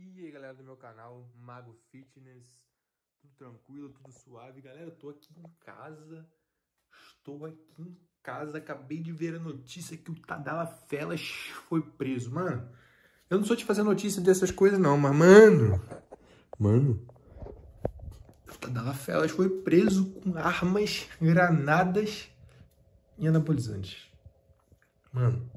E aí galera do meu canal, Mago Fitness, tudo tranquilo, tudo suave. Galera, eu tô aqui em casa, estou aqui em casa, acabei de ver a notícia que o Tadala Felas foi preso. Mano, eu não sou de fazer notícia dessas coisas não, mas mano, mano, o Tadala Felas foi preso com armas, granadas e anabolizantes. Mano,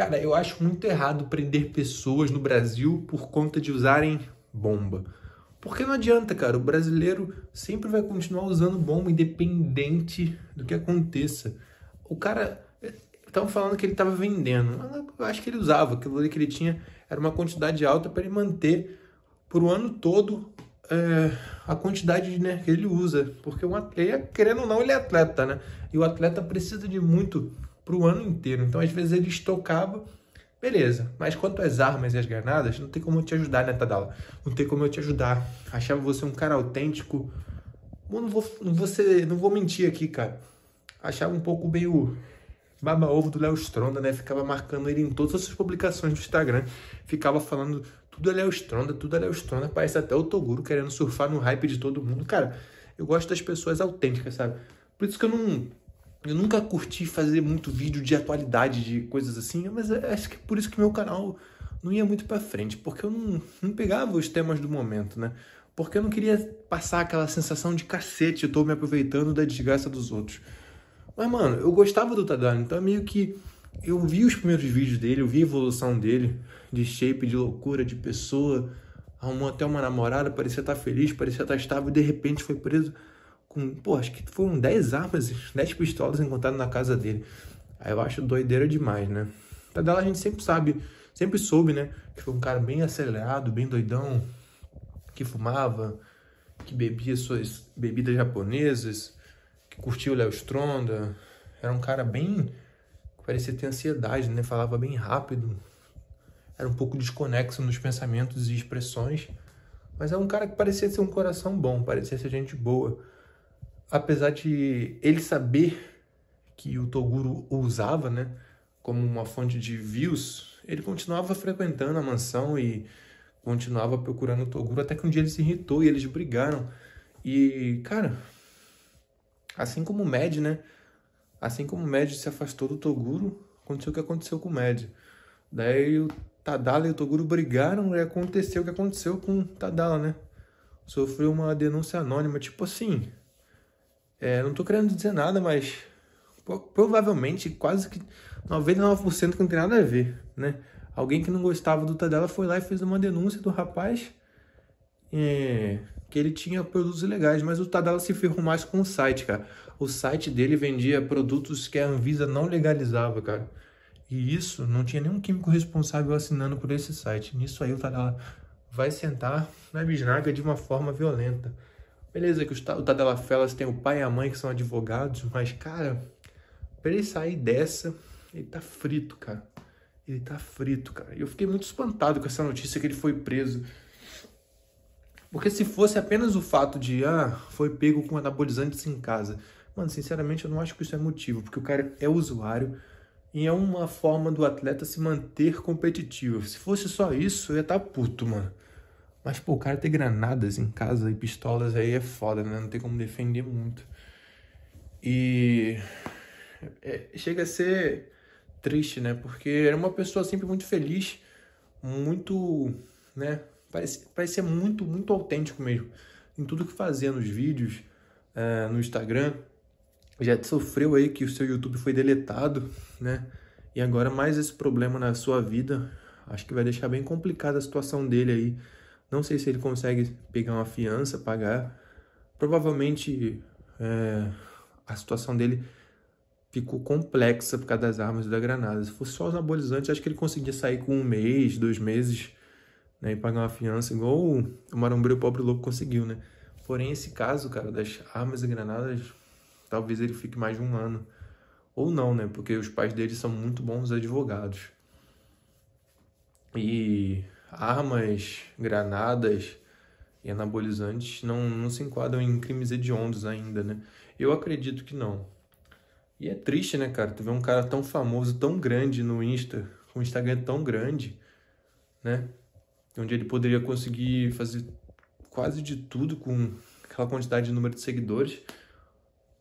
Cara, eu acho muito errado prender pessoas no Brasil por conta de usarem bomba. Porque não adianta, cara, o brasileiro sempre vai continuar usando bomba independente do que aconteça. O cara estavam falando que ele estava vendendo. Eu acho que ele usava, aquilo ali que ele tinha era uma quantidade alta para ele manter por o um ano todo é, a quantidade né, que ele usa. Porque um atleta, querendo ou não, ele é atleta, né? E o atleta precisa de muito para o ano inteiro. Então, às vezes, ele estocava, beleza. Mas quanto às armas e às granadas, não tem como eu te ajudar, né, Tadala? Não tem como eu te ajudar. Achava você um cara autêntico. Bom, não vou, não vou, ser, não vou mentir aqui, cara. Achava um pouco meio baba-ovo do Léo Stronda, né? Ficava marcando ele em todas as suas publicações do Instagram. Ficava falando tudo é Léo Stronda, tudo é Léo Stronda. Parece até o Toguro querendo surfar no hype de todo mundo. Cara, eu gosto das pessoas autênticas, sabe? Por isso que eu não eu nunca curti fazer muito vídeo de atualidade, de coisas assim, mas é, acho que é por isso que meu canal não ia muito para frente, porque eu não, não pegava os temas do momento, né? Porque eu não queria passar aquela sensação de cacete, eu tô me aproveitando da desgraça dos outros. Mas, mano, eu gostava do Tadano, então é meio que eu vi os primeiros vídeos dele, eu vi a evolução dele, de shape, de loucura, de pessoa, arrumou até uma namorada, parecia estar feliz, parecia estar estável, de repente foi preso com, pô, acho que foram 10 armas, 10 pistolas encontradas na casa dele. Aí eu acho doideira demais, né? dela a gente sempre sabe, sempre soube, né? Que foi um cara bem acelerado, bem doidão, que fumava, que bebia suas bebidas japonesas, que curtia o Léo Stronda. Era um cara bem. parecia ter ansiedade, né? Falava bem rápido. Era um pouco desconexo nos pensamentos e expressões. Mas é um cara que parecia ser um coração bom, parecia ser gente boa apesar de ele saber que o Toguro o usava, né, como uma fonte de views, ele continuava frequentando a mansão e continuava procurando o Toguro, até que um dia ele se irritou e eles brigaram. E, cara, assim como o Mad, né, assim como o Mad se afastou do Toguro, aconteceu o que aconteceu com o Mad. Daí o Tadala e o Toguro brigaram e aconteceu o que aconteceu com o Tadala, né? Sofreu uma denúncia anônima, tipo assim, é, não tô querendo dizer nada, mas provavelmente quase que 99% que não tem nada a ver, né? Alguém que não gostava do Tadela foi lá e fez uma denúncia do rapaz é, que ele tinha produtos ilegais, mas o Tadela se ferrou mais com o site, cara. O site dele vendia produtos que a Anvisa não legalizava, cara. E isso não tinha nenhum químico responsável assinando por esse site. Nisso aí o Tadela vai sentar na bisnaga de uma forma violenta. Beleza que o Tadela Felas tem o pai e a mãe que são advogados, mas, cara, pra ele sair dessa, ele tá frito, cara. Ele tá frito, cara. E eu fiquei muito espantado com essa notícia que ele foi preso. Porque se fosse apenas o fato de, ah, foi pego com anabolizantes em casa. Mano, sinceramente, eu não acho que isso é motivo, porque o cara é usuário e é uma forma do atleta se manter competitivo. Se fosse só isso, eu ia estar tá puto, mano. Mas, pô, o cara ter granadas em casa e pistolas aí é foda, né? Não tem como defender muito. E. É, chega a ser triste, né? Porque era uma pessoa sempre muito feliz, muito. né? Parecia, parecia muito, muito autêntico mesmo. Em tudo que fazia, nos vídeos, é, no Instagram. Já sofreu aí que o seu YouTube foi deletado, né? E agora mais esse problema na sua vida. Acho que vai deixar bem complicada a situação dele aí não sei se ele consegue pegar uma fiança, pagar. Provavelmente é, a situação dele ficou complexa por causa das armas e da granada. Se fosse só os anabolizantes, acho que ele conseguia sair com um mês, dois meses, né, e pagar uma fiança, igual o Marombeiro Pobre Louco conseguiu, né? Porém, esse caso, cara, das armas e granadas, talvez ele fique mais de um ano. Ou não, né? Porque os pais dele são muito bons advogados. E armas, granadas e anabolizantes não, não se enquadram em crimes hediondos ainda, né? Eu acredito que não. E é triste, né, cara? Tu vê um cara tão famoso, tão grande no Insta, com um Instagram tão grande, né? Onde ele poderia conseguir fazer quase de tudo com aquela quantidade de número de seguidores,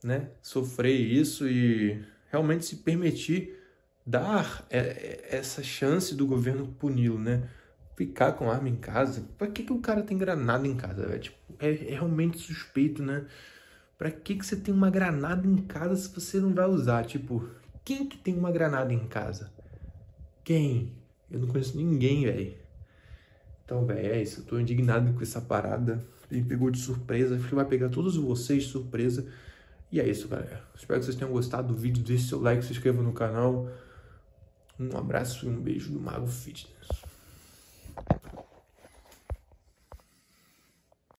né? Sofrer isso e realmente se permitir dar é, é, essa chance do governo puni-lo, né? ficar com arma em casa. Pra que, que o cara tem granada em casa, velho? Tipo, é, é, realmente suspeito, né? Pra que, que você tem uma granada em casa se você não vai usar? Tipo, quem que tem uma granada em casa? Quem? Eu não conheço ninguém, velho. Então, velho, é isso. Eu tô indignado com essa parada. Ele pegou de surpresa. Acho que vai pegar todos vocês de surpresa. E é isso, galera. Espero que vocês tenham gostado do vídeo. Deixe seu like, se inscreva no canal. Um abraço e um beijo do Mago Fitness.